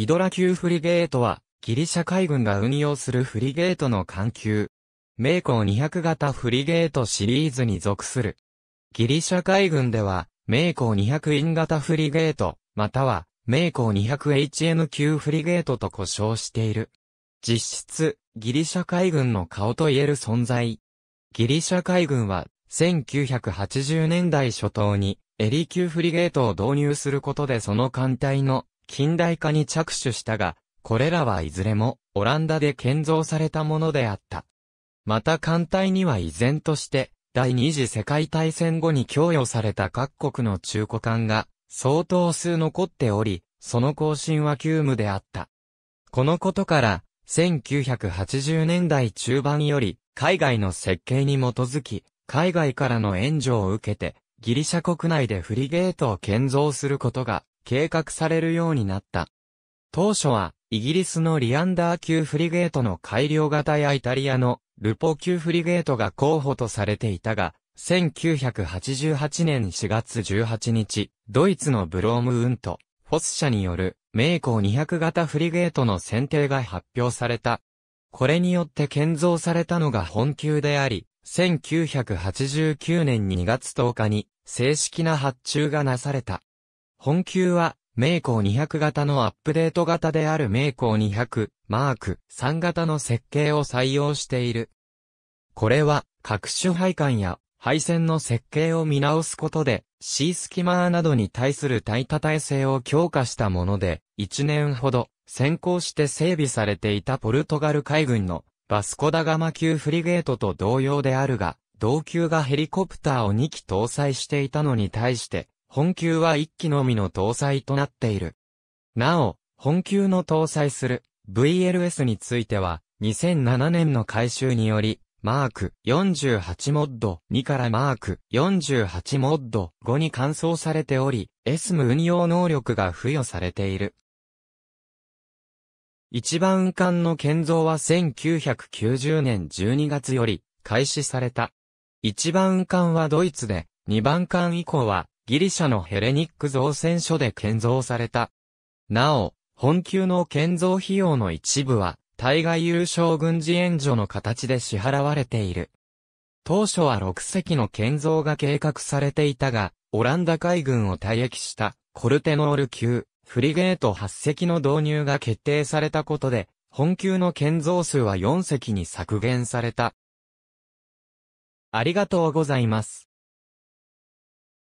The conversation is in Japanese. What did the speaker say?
イドラ級フリゲートは、ギリシャ海軍が運用するフリゲートの艦級。名工200型フリゲートシリーズに属する。ギリシャ海軍では、名工200イン型フリゲート、または、名工 200HN 級フリゲートと呼称している。実質、ギリシャ海軍の顔と言える存在。ギリシャ海軍は、1980年代初頭に、エリ級フリゲートを導入することでその艦隊の近代化に着手したが、これらはいずれもオランダで建造されたものであった。また艦隊には依然として、第二次世界大戦後に供与された各国の中古艦が相当数残っており、その更新は急務であった。このことから、1980年代中盤より、海外の設計に基づき、海外からの援助を受けて、ギリシャ国内でフリゲートを建造することが計画されるようになった。当初は、イギリスのリアンダー級フリゲートの改良型やイタリアのルポ級フリゲートが候補とされていたが、1988年4月18日、ドイツのブロームウント、フォス社による、名工200型フリゲートの選定が発表された。これによって建造されたのが本級であり、1989年2月10日に正式な発注がなされた。本級は、名工200型のアップデート型である名工200、マーク3型の設計を採用している。これは、各種配管や配線の設計を見直すことで、シースキマーなどに対する耐多耐性を強化したもので、1年ほど先行して整備されていたポルトガル海軍のバスコダガマ級フリゲートと同様であるが、同級がヘリコプターを2機搭載していたのに対して、本級は一機のみの搭載となっている。なお、本級の搭載する VLS については、2007年の改修により、マーク48モッド2からマーク48モッド5に換装されており、s ム運用能力が付与されている。一番管の建造は1990年12月より開始された。一番管はドイツで、二番艦以降はギリシャのヘレニック造船所で建造された。なお、本級の建造費用の一部は、対外優勝軍事援助の形で支払われている。当初は6隻の建造が計画されていたが、オランダ海軍を退役したコルテノール級、フリゲート8隻の導入が決定されたことで、本級の建造数は4隻に削減された。ありがとうございます。